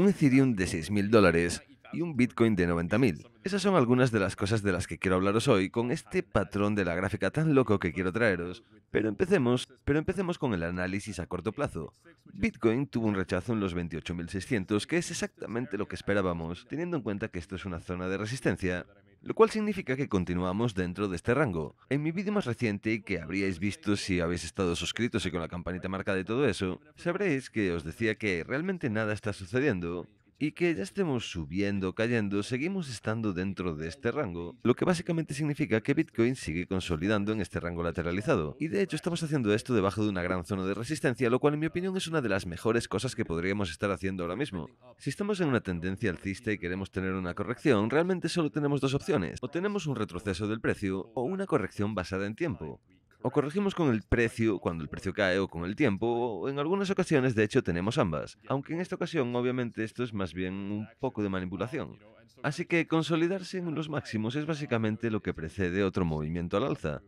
un Ethereum de 6.000 dólares y un Bitcoin de 90.000. Esas son algunas de las cosas de las que quiero hablaros hoy con este patrón de la gráfica tan loco que quiero traeros. Pero empecemos, pero empecemos con el análisis a corto plazo. Bitcoin tuvo un rechazo en los 28.600, que es exactamente lo que esperábamos, teniendo en cuenta que esto es una zona de resistencia lo cual significa que continuamos dentro de este rango. En mi vídeo más reciente, que habríais visto si habéis estado suscritos y con la campanita marcada de todo eso, sabréis que os decía que realmente nada está sucediendo y que ya estemos subiendo, cayendo, seguimos estando dentro de este rango, lo que básicamente significa que Bitcoin sigue consolidando en este rango lateralizado. Y de hecho estamos haciendo esto debajo de una gran zona de resistencia, lo cual en mi opinión es una de las mejores cosas que podríamos estar haciendo ahora mismo. Si estamos en una tendencia alcista y queremos tener una corrección, realmente solo tenemos dos opciones, o tenemos un retroceso del precio o una corrección basada en tiempo. O corregimos con el precio cuando el precio cae o con el tiempo, o en algunas ocasiones de hecho tenemos ambas, aunque en esta ocasión obviamente esto es más bien un poco de manipulación. Así que consolidarse en los máximos es básicamente lo que precede otro movimiento al alza.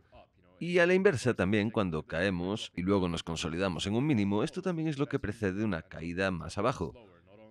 Y a la inversa también, cuando caemos y luego nos consolidamos en un mínimo, esto también es lo que precede una caída más abajo.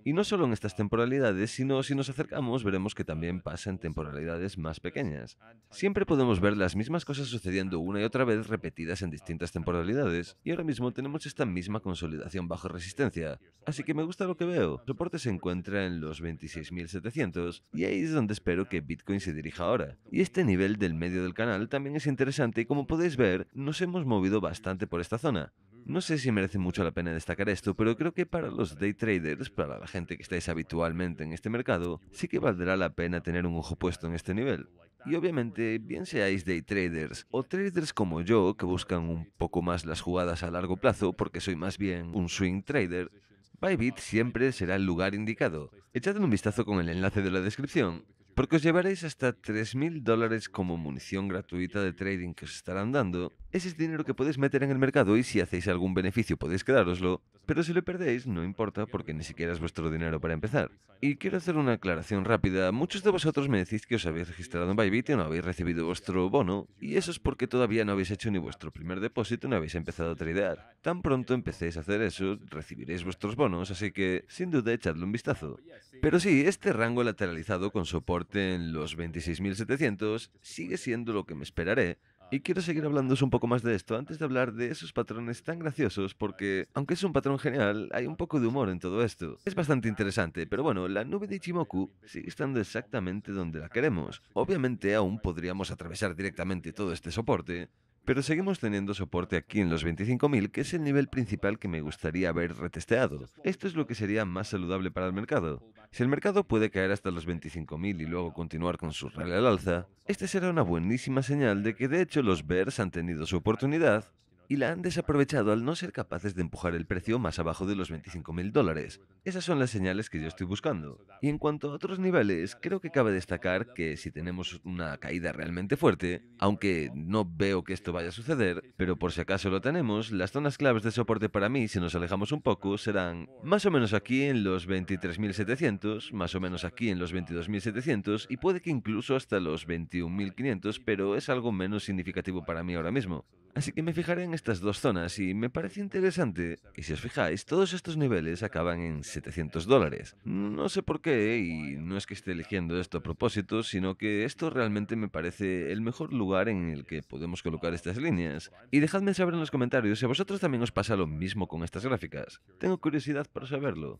Y no solo en estas temporalidades, sino si nos acercamos veremos que también pasa en temporalidades más pequeñas. Siempre podemos ver las mismas cosas sucediendo una y otra vez repetidas en distintas temporalidades, y ahora mismo tenemos esta misma consolidación bajo resistencia. Así que me gusta lo que veo. soporte se encuentra en los 26.700, y ahí es donde espero que Bitcoin se dirija ahora. Y este nivel del medio del canal también es interesante y como podéis ver, nos hemos movido bastante por esta zona. No sé si merece mucho la pena destacar esto, pero creo que para los day traders, para la gente que estáis habitualmente en este mercado, sí que valdrá la pena tener un ojo puesto en este nivel. Y obviamente, bien seáis day traders o traders como yo, que buscan un poco más las jugadas a largo plazo, porque soy más bien un swing trader, Bybit siempre será el lugar indicado. Echadle un vistazo con el enlace de la descripción porque os llevaréis hasta 3.000 dólares como munición gratuita de trading que os estarán dando. Ese es dinero que podéis meter en el mercado y si hacéis algún beneficio podéis quedároslo, pero si lo perdéis, no importa porque ni siquiera es vuestro dinero para empezar. Y quiero hacer una aclaración rápida. Muchos de vosotros me decís que os habéis registrado en Bybit y no habéis recibido vuestro bono, y eso es porque todavía no habéis hecho ni vuestro primer depósito ni habéis empezado a tradear. Tan pronto empecéis a hacer eso, recibiréis vuestros bonos, así que sin duda echadle un vistazo. Pero sí, este rango lateralizado con soporte en los 26.700 sigue siendo lo que me esperaré y quiero seguir hablándoos un poco más de esto antes de hablar de esos patrones tan graciosos, porque aunque es un patrón genial, hay un poco de humor en todo esto. Es bastante interesante, pero bueno, la nube de Ichimoku sigue estando exactamente donde la queremos. Obviamente aún podríamos atravesar directamente todo este soporte, pero seguimos teniendo soporte aquí en los 25.000, que es el nivel principal que me gustaría haber retesteado. Esto es lo que sería más saludable para el mercado. Si el mercado puede caer hasta los 25.000 y luego continuar con su regla al alza, esta será una buenísima señal de que de hecho los bears han tenido su oportunidad y la han desaprovechado al no ser capaces de empujar el precio más abajo de los 25.000 dólares. Esas son las señales que yo estoy buscando. Y en cuanto a otros niveles, creo que cabe destacar que si tenemos una caída realmente fuerte, aunque no veo que esto vaya a suceder, pero por si acaso lo tenemos, las zonas claves de soporte para mí, si nos alejamos un poco, serán más o menos aquí en los 23.700, más o menos aquí en los 22.700 y puede que incluso hasta los 21.500, pero es algo menos significativo para mí ahora mismo. Así que me fijaré en estas dos zonas y me parece interesante. Y si os fijáis, todos estos niveles acaban en 700 dólares. No sé por qué, y no es que esté eligiendo esto a propósito, sino que esto realmente me parece el mejor lugar en el que podemos colocar estas líneas. Y dejadme saber en los comentarios si a vosotros también os pasa lo mismo con estas gráficas. Tengo curiosidad para saberlo.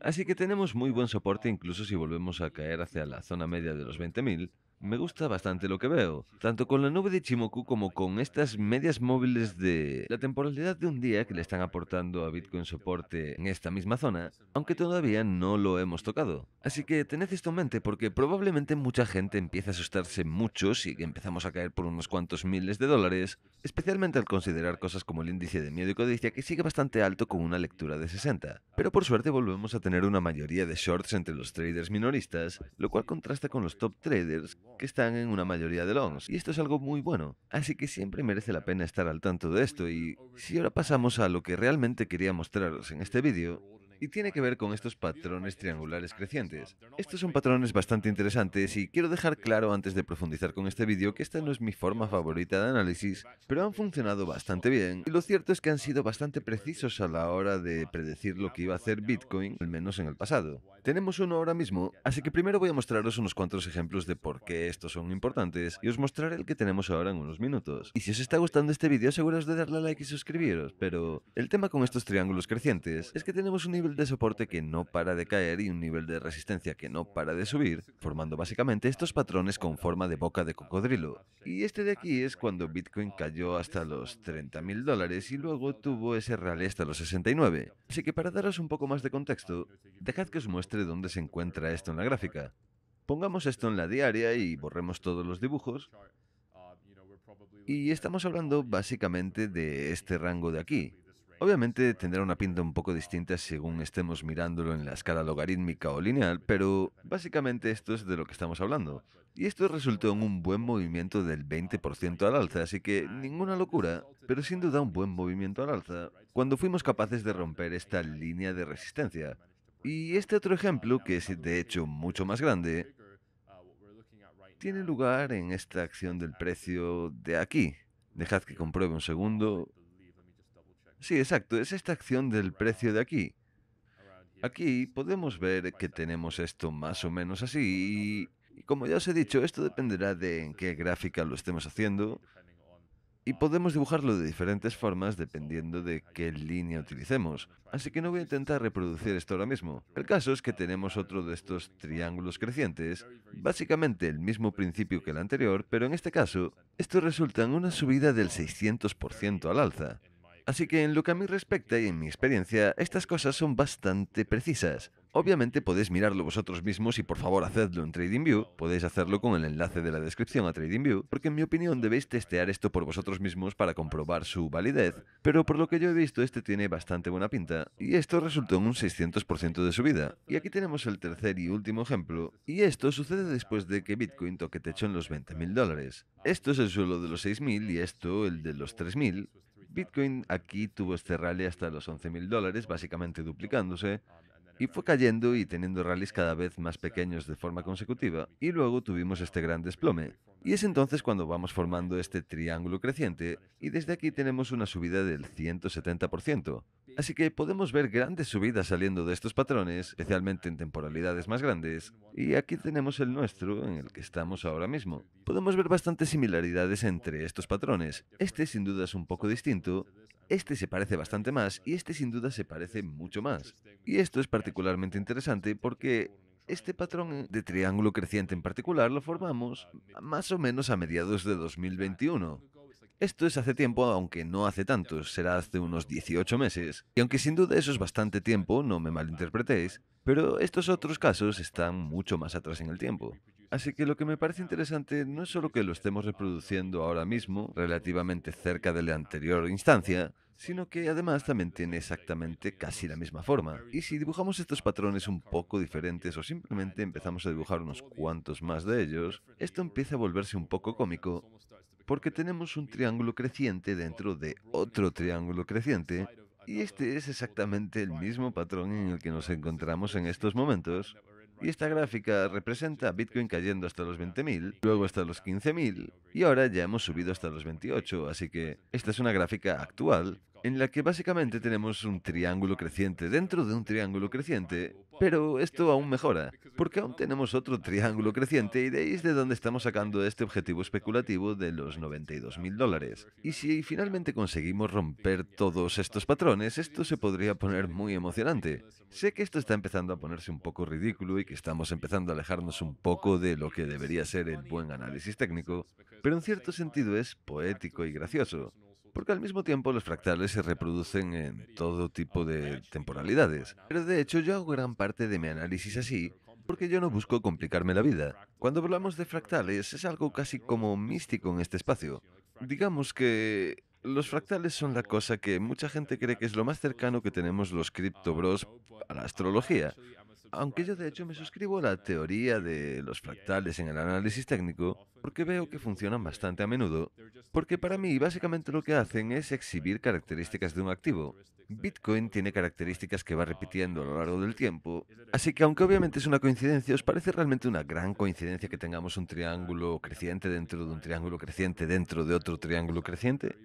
Así que tenemos muy buen soporte incluso si volvemos a caer hacia la zona media de los 20.000, me gusta bastante lo que veo, tanto con la nube de Ichimoku como con estas medias móviles de la temporalidad de un día que le están aportando a Bitcoin soporte en esta misma zona, aunque todavía no lo hemos tocado. Así que tened esto en mente porque probablemente mucha gente empiece a asustarse mucho si empezamos a caer por unos cuantos miles de dólares, especialmente al considerar cosas como el índice de miedo y codicia que sigue bastante alto con una lectura de 60. Pero por suerte volvemos a tener una mayoría de shorts entre los traders minoristas, lo cual contrasta con los top traders que están en una mayoría de longs. Y esto es algo muy bueno. Así que siempre merece la pena estar al tanto de esto. Y si ahora pasamos a lo que realmente quería mostraros en este vídeo, y tiene que ver con estos patrones triangulares crecientes. Estos son patrones bastante interesantes y quiero dejar claro antes de profundizar con este vídeo que esta no es mi forma favorita de análisis, pero han funcionado bastante bien y lo cierto es que han sido bastante precisos a la hora de predecir lo que iba a hacer Bitcoin, al menos en el pasado. Tenemos uno ahora mismo, así que primero voy a mostraros unos cuantos ejemplos de por qué estos son importantes y os mostraré el que tenemos ahora en unos minutos. Y si os está gustando este vídeo aseguraos de darle a like y suscribiros, pero el tema con estos triángulos crecientes es que tenemos un nivel de soporte que no para de caer y un nivel de resistencia que no para de subir, formando básicamente estos patrones con forma de boca de cocodrilo. Y este de aquí es cuando Bitcoin cayó hasta los 30.000 dólares y luego tuvo ese rally hasta los 69. Así que para daros un poco más de contexto, dejad que os muestre dónde se encuentra esto en la gráfica. Pongamos esto en la diaria y borremos todos los dibujos. Y estamos hablando básicamente de este rango de aquí, Obviamente tendrá una pinta un poco distinta según estemos mirándolo en la escala logarítmica o lineal, pero básicamente esto es de lo que estamos hablando. Y esto resultó en un buen movimiento del 20% al alza, así que ninguna locura, pero sin duda un buen movimiento al alza, cuando fuimos capaces de romper esta línea de resistencia. Y este otro ejemplo, que es de hecho mucho más grande, tiene lugar en esta acción del precio de aquí. Dejad que compruebe un segundo. Sí, exacto, es esta acción del precio de aquí. Aquí podemos ver que tenemos esto más o menos así y, como ya os he dicho, esto dependerá de en qué gráfica lo estemos haciendo y podemos dibujarlo de diferentes formas dependiendo de qué línea utilicemos. Así que no voy a intentar reproducir esto ahora mismo. El caso es que tenemos otro de estos triángulos crecientes, básicamente el mismo principio que el anterior, pero en este caso, esto resulta en una subida del 600% al alza. Así que en lo que a mí respecta y en mi experiencia, estas cosas son bastante precisas. Obviamente podéis mirarlo vosotros mismos y por favor hacedlo en TradingView, podéis hacerlo con el enlace de la descripción a TradingView, porque en mi opinión debéis testear esto por vosotros mismos para comprobar su validez, pero por lo que yo he visto este tiene bastante buena pinta, y esto resultó en un 600% de subida. Y aquí tenemos el tercer y último ejemplo, y esto sucede después de que Bitcoin toque techo en los 20.000 dólares. Esto es el suelo de los 6.000 y esto el de los 3.000, Bitcoin aquí tuvo este rally hasta los 11.000 dólares, básicamente duplicándose, y fue cayendo y teniendo rallies cada vez más pequeños de forma consecutiva, y luego tuvimos este gran desplome. Y es entonces cuando vamos formando este triángulo creciente, y desde aquí tenemos una subida del 170%, Así que podemos ver grandes subidas saliendo de estos patrones, especialmente en temporalidades más grandes, y aquí tenemos el nuestro en el que estamos ahora mismo. Podemos ver bastantes similaridades entre estos patrones. Este sin duda es un poco distinto, este se parece bastante más y este sin duda se parece mucho más. Y esto es particularmente interesante porque este patrón de triángulo creciente en particular lo formamos más o menos a mediados de 2021. Esto es hace tiempo, aunque no hace tanto, será hace unos 18 meses. Y aunque sin duda eso es bastante tiempo, no me malinterpretéis, pero estos otros casos están mucho más atrás en el tiempo. Así que lo que me parece interesante no es solo que lo estemos reproduciendo ahora mismo, relativamente cerca de la anterior instancia, sino que además también tiene exactamente casi la misma forma. Y si dibujamos estos patrones un poco diferentes o simplemente empezamos a dibujar unos cuantos más de ellos, esto empieza a volverse un poco cómico porque tenemos un triángulo creciente dentro de otro triángulo creciente y este es exactamente el mismo patrón en el que nos encontramos en estos momentos. Y esta gráfica representa a Bitcoin cayendo hasta los 20.000, luego hasta los 15.000 y ahora ya hemos subido hasta los 28, así que esta es una gráfica actual en la que básicamente tenemos un triángulo creciente dentro de un triángulo creciente pero esto aún mejora, porque aún tenemos otro triángulo creciente y de ahí es de donde estamos sacando este objetivo especulativo de los 92 mil dólares. Y si finalmente conseguimos romper todos estos patrones, esto se podría poner muy emocionante. Sé que esto está empezando a ponerse un poco ridículo y que estamos empezando a alejarnos un poco de lo que debería ser el buen análisis técnico, pero en cierto sentido es poético y gracioso porque al mismo tiempo los fractales se reproducen en todo tipo de temporalidades. Pero de hecho yo hago gran parte de mi análisis así, porque yo no busco complicarme la vida. Cuando hablamos de fractales es algo casi como místico en este espacio. Digamos que los fractales son la cosa que mucha gente cree que es lo más cercano que tenemos los criptobros a la astrología aunque yo de hecho me suscribo a la teoría de los fractales en el análisis técnico, porque veo que funcionan bastante a menudo, porque para mí básicamente lo que hacen es exhibir características de un activo. Bitcoin tiene características que va repitiendo a lo largo del tiempo, así que aunque obviamente es una coincidencia, os parece realmente una gran coincidencia que tengamos un triángulo creciente dentro de un triángulo creciente dentro de otro triángulo creciente?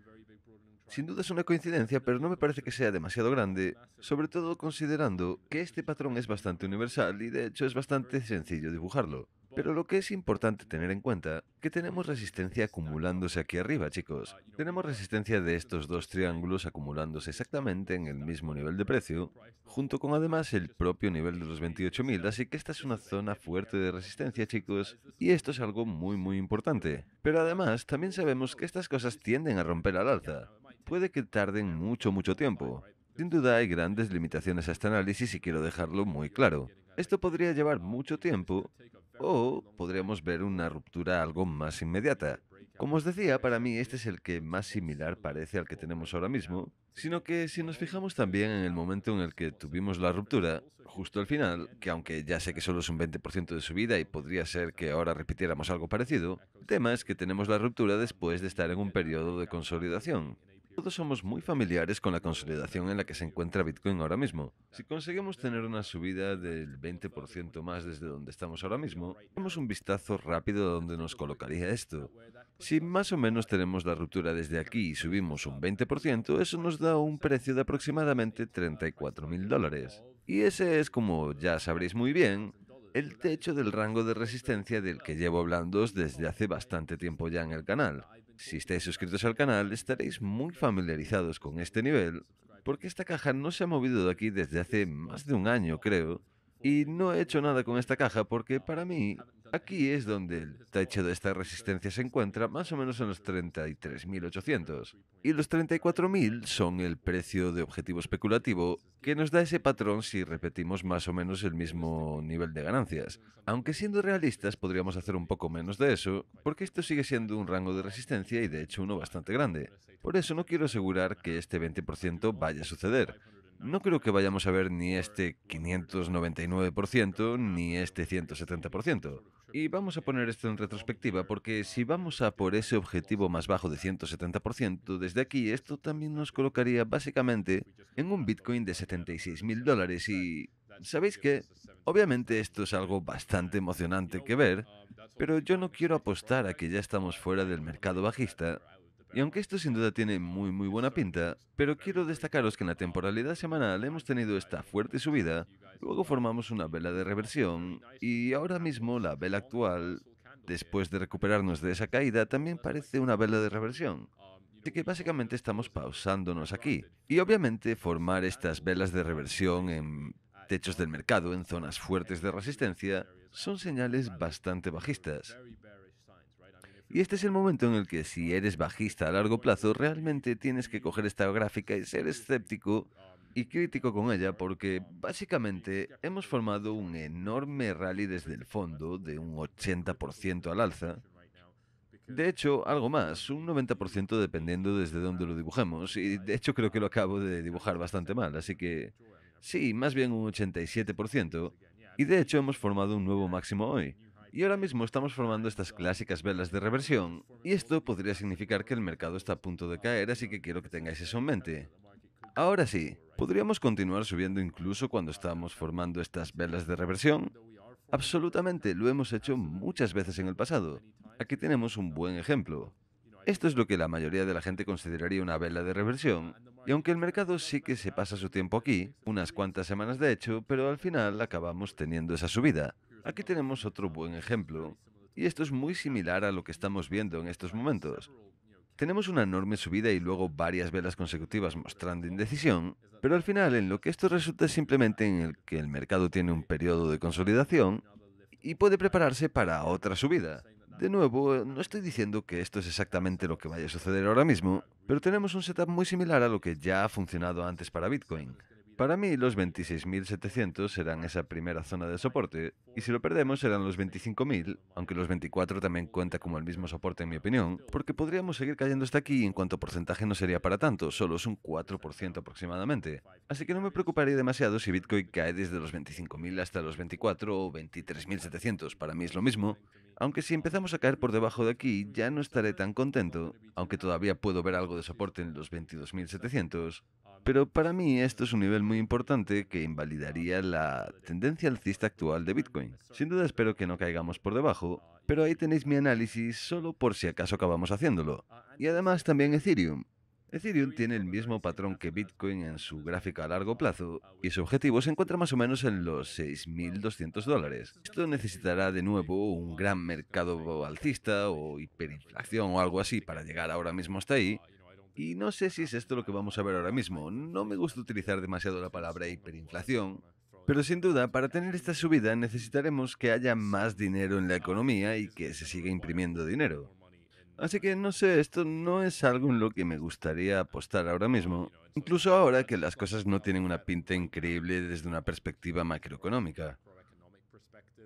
Sin duda es una coincidencia, pero no me parece que sea demasiado grande, sobre todo considerando que este patrón es bastante universal y de hecho es bastante sencillo dibujarlo. Pero lo que es importante tener en cuenta, que tenemos resistencia acumulándose aquí arriba, chicos. Tenemos resistencia de estos dos triángulos acumulándose exactamente en el mismo nivel de precio, junto con además el propio nivel de los 28.000, así que esta es una zona fuerte de resistencia, chicos, y esto es algo muy muy importante. Pero además, también sabemos que estas cosas tienden a romper al alza, puede que tarden mucho, mucho tiempo. Sin duda hay grandes limitaciones a este análisis y quiero dejarlo muy claro. Esto podría llevar mucho tiempo o podríamos ver una ruptura algo más inmediata. Como os decía, para mí este es el que más similar parece al que tenemos ahora mismo, sino que si nos fijamos también en el momento en el que tuvimos la ruptura, justo al final, que aunque ya sé que solo es un 20% de su vida y podría ser que ahora repitiéramos algo parecido, el tema es que tenemos la ruptura después de estar en un periodo de consolidación. Todos somos muy familiares con la consolidación en la que se encuentra Bitcoin ahora mismo. Si conseguimos tener una subida del 20% más desde donde estamos ahora mismo, damos un vistazo rápido a dónde nos colocaría esto. Si más o menos tenemos la ruptura desde aquí y subimos un 20%, eso nos da un precio de aproximadamente 34 mil dólares. Y ese es, como ya sabréis muy bien, el techo del rango de resistencia del que llevo hablando desde hace bastante tiempo ya en el canal. Si estáis suscritos al canal estaréis muy familiarizados con este nivel, porque esta caja no se ha movido de aquí desde hace más de un año, creo, y no he hecho nada con esta caja porque para mí aquí es donde el techo de esta resistencia se encuentra más o menos en los 33.800. Y los 34.000 son el precio de objetivo especulativo que nos da ese patrón si repetimos más o menos el mismo nivel de ganancias. Aunque siendo realistas podríamos hacer un poco menos de eso porque esto sigue siendo un rango de resistencia y de hecho uno bastante grande. Por eso no quiero asegurar que este 20% vaya a suceder no creo que vayamos a ver ni este 599% ni este 170%. Y vamos a poner esto en retrospectiva porque si vamos a por ese objetivo más bajo de 170%, desde aquí esto también nos colocaría básicamente en un Bitcoin de 76 mil dólares y... ¿Sabéis qué? Obviamente esto es algo bastante emocionante que ver, pero yo no quiero apostar a que ya estamos fuera del mercado bajista y aunque esto sin duda tiene muy muy buena pinta, pero quiero destacaros que en la temporalidad semanal hemos tenido esta fuerte subida, luego formamos una vela de reversión y ahora mismo la vela actual, después de recuperarnos de esa caída, también parece una vela de reversión. Así que básicamente estamos pausándonos aquí. Y obviamente formar estas velas de reversión en techos del mercado, en zonas fuertes de resistencia, son señales bastante bajistas. Y este es el momento en el que si eres bajista a largo plazo, realmente tienes que coger esta gráfica y ser escéptico y crítico con ella porque básicamente hemos formado un enorme rally desde el fondo de un 80% al alza. De hecho, algo más, un 90% dependiendo desde dónde lo dibujemos. Y de hecho creo que lo acabo de dibujar bastante mal, así que sí, más bien un 87%. Y de hecho hemos formado un nuevo máximo hoy. Y ahora mismo estamos formando estas clásicas velas de reversión, y esto podría significar que el mercado está a punto de caer, así que quiero que tengáis eso en mente. Ahora sí, podríamos continuar subiendo incluso cuando estamos formando estas velas de reversión. Absolutamente, lo hemos hecho muchas veces en el pasado. Aquí tenemos un buen ejemplo. Esto es lo que la mayoría de la gente consideraría una vela de reversión, y aunque el mercado sí que se pasa su tiempo aquí, unas cuantas semanas de hecho, pero al final acabamos teniendo esa subida. Aquí tenemos otro buen ejemplo, y esto es muy similar a lo que estamos viendo en estos momentos. Tenemos una enorme subida y luego varias velas consecutivas mostrando indecisión, pero al final en lo que esto resulta es simplemente en el que el mercado tiene un periodo de consolidación y puede prepararse para otra subida. De nuevo, no estoy diciendo que esto es exactamente lo que vaya a suceder ahora mismo, pero tenemos un setup muy similar a lo que ya ha funcionado antes para Bitcoin. Para mí, los 26.700 serán esa primera zona de soporte, y si lo perdemos serán los 25.000, aunque los 24 también cuenta como el mismo soporte en mi opinión, porque podríamos seguir cayendo hasta aquí en cuanto porcentaje no sería para tanto, solo es un 4% aproximadamente. Así que no me preocuparía demasiado si Bitcoin cae desde los 25.000 hasta los 24 o 23.700, para mí es lo mismo, aunque si empezamos a caer por debajo de aquí ya no estaré tan contento, aunque todavía puedo ver algo de soporte en los 22.700, pero para mí esto es un nivel muy importante que invalidaría la tendencia alcista actual de Bitcoin. Sin duda espero que no caigamos por debajo, pero ahí tenéis mi análisis solo por si acaso acabamos haciéndolo. Y además también Ethereum. Ethereum tiene el mismo patrón que Bitcoin en su gráfica a largo plazo y su objetivo se encuentra más o menos en los 6.200 dólares. Esto necesitará de nuevo un gran mercado alcista o hiperinflación o algo así para llegar ahora mismo hasta ahí, y no sé si es esto lo que vamos a ver ahora mismo. No me gusta utilizar demasiado la palabra hiperinflación, pero sin duda, para tener esta subida necesitaremos que haya más dinero en la economía y que se siga imprimiendo dinero. Así que no sé, esto no es algo en lo que me gustaría apostar ahora mismo, incluso ahora que las cosas no tienen una pinta increíble desde una perspectiva macroeconómica.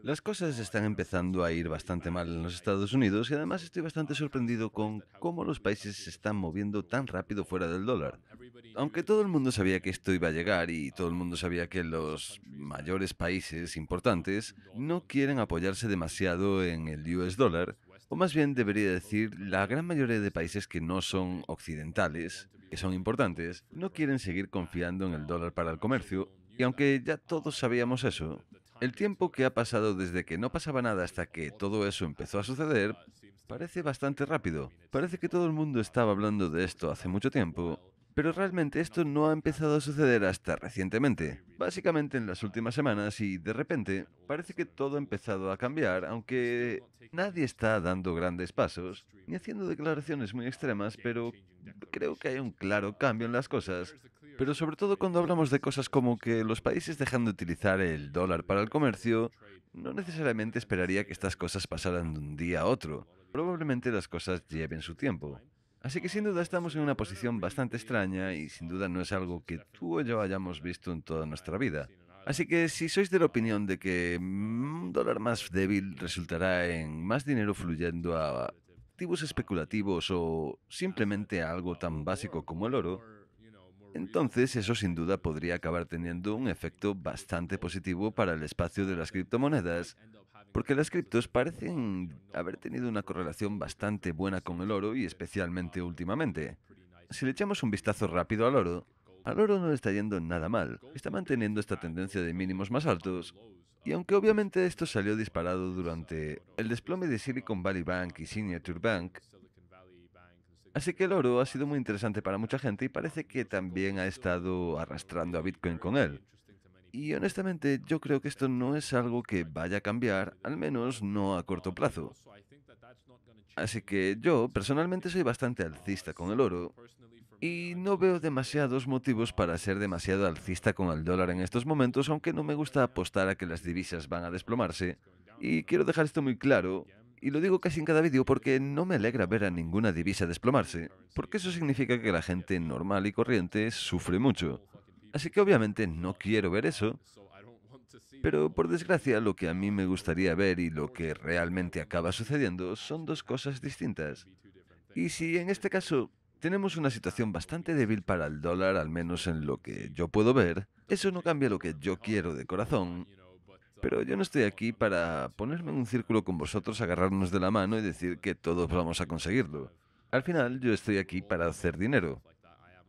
Las cosas están empezando a ir bastante mal en los Estados Unidos y además estoy bastante sorprendido con cómo los países se están moviendo tan rápido fuera del dólar. Aunque todo el mundo sabía que esto iba a llegar y todo el mundo sabía que los mayores países importantes no quieren apoyarse demasiado en el US dollar, o más bien debería decir, la gran mayoría de países que no son occidentales, que son importantes, no quieren seguir confiando en el dólar para el comercio, y aunque ya todos sabíamos eso, el tiempo que ha pasado desde que no pasaba nada hasta que todo eso empezó a suceder parece bastante rápido. Parece que todo el mundo estaba hablando de esto hace mucho tiempo, pero realmente esto no ha empezado a suceder hasta recientemente, básicamente en las últimas semanas y de repente parece que todo ha empezado a cambiar, aunque nadie está dando grandes pasos ni haciendo declaraciones muy extremas, pero creo que hay un claro cambio en las cosas pero sobre todo cuando hablamos de cosas como que los países dejan de utilizar el dólar para el comercio, no necesariamente esperaría que estas cosas pasaran de un día a otro. Probablemente las cosas lleven su tiempo. Así que sin duda estamos en una posición bastante extraña y sin duda no es algo que tú o yo hayamos visto en toda nuestra vida. Así que si sois de la opinión de que mm, un dólar más débil resultará en más dinero fluyendo a activos especulativos o simplemente a algo tan básico como el oro, entonces eso sin duda podría acabar teniendo un efecto bastante positivo para el espacio de las criptomonedas, porque las criptos parecen haber tenido una correlación bastante buena con el oro y especialmente últimamente. Si le echamos un vistazo rápido al oro, al oro no le está yendo nada mal, está manteniendo esta tendencia de mínimos más altos, y aunque obviamente esto salió disparado durante el desplome de Silicon Valley Bank y Signature Bank, Así que el oro ha sido muy interesante para mucha gente y parece que también ha estado arrastrando a Bitcoin con él. Y honestamente yo creo que esto no es algo que vaya a cambiar, al menos no a corto plazo. Así que yo personalmente soy bastante alcista con el oro y no veo demasiados motivos para ser demasiado alcista con el dólar en estos momentos, aunque no me gusta apostar a que las divisas van a desplomarse. Y quiero dejar esto muy claro, y lo digo casi en cada vídeo porque no me alegra ver a ninguna divisa desplomarse, porque eso significa que la gente normal y corriente sufre mucho. Así que obviamente no quiero ver eso. Pero por desgracia lo que a mí me gustaría ver y lo que realmente acaba sucediendo son dos cosas distintas. Y si en este caso tenemos una situación bastante débil para el dólar, al menos en lo que yo puedo ver, eso no cambia lo que yo quiero de corazón, pero yo no estoy aquí para ponerme en un círculo con vosotros, agarrarnos de la mano y decir que todos vamos a conseguirlo. Al final yo estoy aquí para hacer dinero.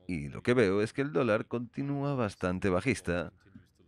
Y lo que veo es que el dólar continúa bastante bajista,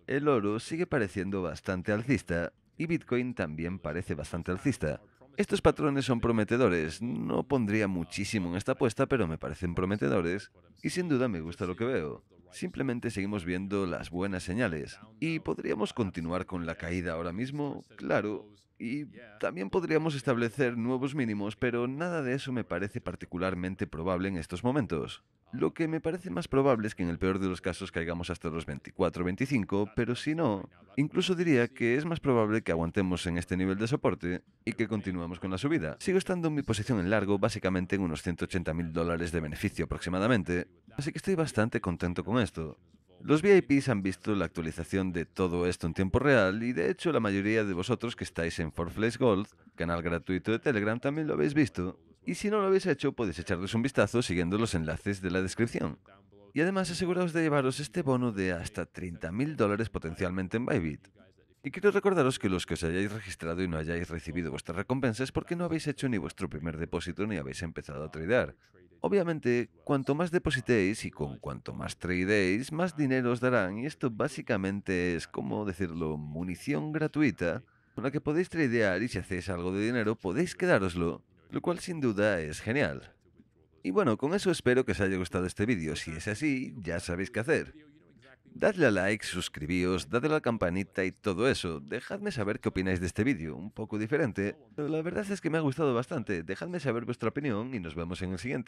el oro sigue pareciendo bastante alcista y Bitcoin también parece bastante alcista. Estos patrones son prometedores, no pondría muchísimo en esta apuesta, pero me parecen prometedores y sin duda me gusta lo que veo. Simplemente seguimos viendo las buenas señales. ¿Y podríamos continuar con la caída ahora mismo? Claro, y también podríamos establecer nuevos mínimos, pero nada de eso me parece particularmente probable en estos momentos. Lo que me parece más probable es que en el peor de los casos caigamos hasta los 24 25, pero si no, incluso diría que es más probable que aguantemos en este nivel de soporte y que continuemos con la subida. Sigo estando en mi posición en largo, básicamente en unos 180 mil dólares de beneficio aproximadamente, así que estoy bastante contento con esto. Los VIPs han visto la actualización de todo esto en tiempo real y de hecho la mayoría de vosotros que estáis en Forflex Gold, canal gratuito de Telegram, también lo habéis visto. Y si no lo habéis hecho, podéis echarles un vistazo siguiendo los enlaces de la descripción. Y además aseguraos de llevaros este bono de hasta 30.000 dólares potencialmente en Bybit. Y quiero recordaros que los que os hayáis registrado y no hayáis recibido vuestras recompensas es porque no habéis hecho ni vuestro primer depósito ni habéis empezado a tradear. Obviamente, cuanto más depositéis y con cuanto más tradeéis, más dinero os darán y esto básicamente es, como decirlo, munición gratuita con la que podéis tradear y si hacéis algo de dinero podéis quedároslo, lo cual sin duda es genial. Y bueno, con eso espero que os haya gustado este vídeo, si es así, ya sabéis qué hacer. Dadle a like, suscribíos, dadle a la campanita y todo eso. Dejadme saber qué opináis de este vídeo, un poco diferente, pero la verdad es que me ha gustado bastante. Dejadme saber vuestra opinión y nos vemos en el siguiente.